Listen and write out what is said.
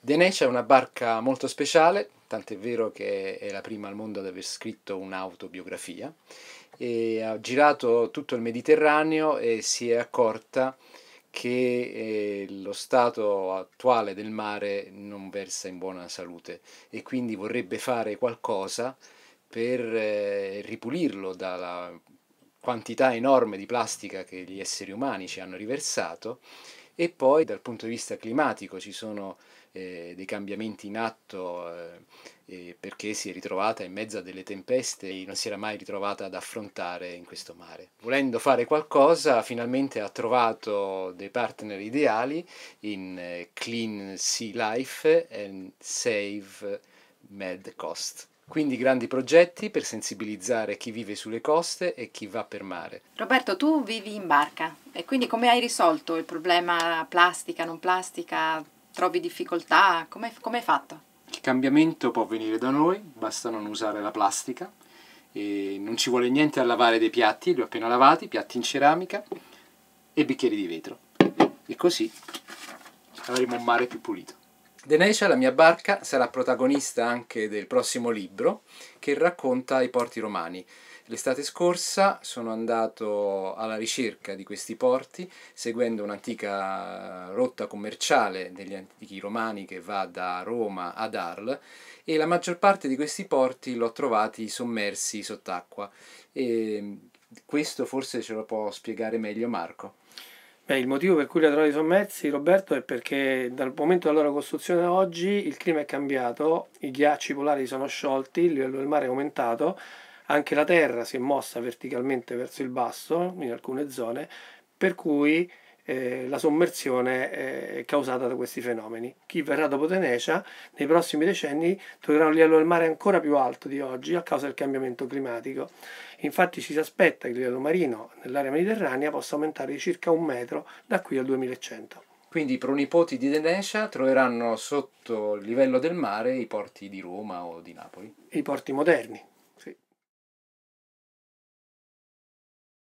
Denecia è una barca molto speciale, tant'è vero che è la prima al mondo ad aver scritto un'autobiografia, e ha girato tutto il Mediterraneo e si è accorta che eh, lo stato attuale del mare non versa in buona salute e quindi vorrebbe fare qualcosa per eh, ripulirlo dalla quantità enorme di plastica che gli esseri umani ci hanno riversato e poi dal punto di vista climatico ci sono eh, dei cambiamenti in atto eh, perché si è ritrovata in mezzo a delle tempeste e non si era mai ritrovata ad affrontare in questo mare. Volendo fare qualcosa, finalmente ha trovato dei partner ideali in eh, Clean Sea Life and Save Med Cost. Quindi grandi progetti per sensibilizzare chi vive sulle coste e chi va per mare. Roberto, tu vivi in barca e quindi come hai risolto il problema plastica, non plastica? Trovi difficoltà? Come, hai fatto? Il cambiamento può venire da noi, basta non usare la plastica. E non ci vuole niente a lavare dei piatti, li ho appena lavati, piatti in ceramica e bicchieri di vetro. E così avremo un mare più pulito. Denecia, la mia barca, sarà protagonista anche del prossimo libro che racconta i porti romani. L'estate scorsa sono andato alla ricerca di questi porti seguendo un'antica rotta commerciale degli antichi romani che va da Roma ad Arles e la maggior parte di questi porti l'ho trovati sommersi sott'acqua e questo forse ce lo può spiegare meglio Marco. Beh, il motivo per cui li ha trovati sommersi, Roberto, è perché dal momento della loro costruzione a oggi il clima è cambiato, i ghiacci polari sono sciolti, il livello del mare è aumentato, anche la terra si è mossa verticalmente verso il basso in alcune zone, per cui eh, la sommersione eh, causata da questi fenomeni. Chi verrà dopo Tenecia nei prossimi decenni troverà un livello del mare ancora più alto di oggi a causa del cambiamento climatico. Infatti ci si aspetta che il livello marino nell'area mediterranea possa aumentare di circa un metro da qui al 2100. Quindi i pronipoti di Tenescia troveranno sotto il livello del mare i porti di Roma o di Napoli? I porti moderni,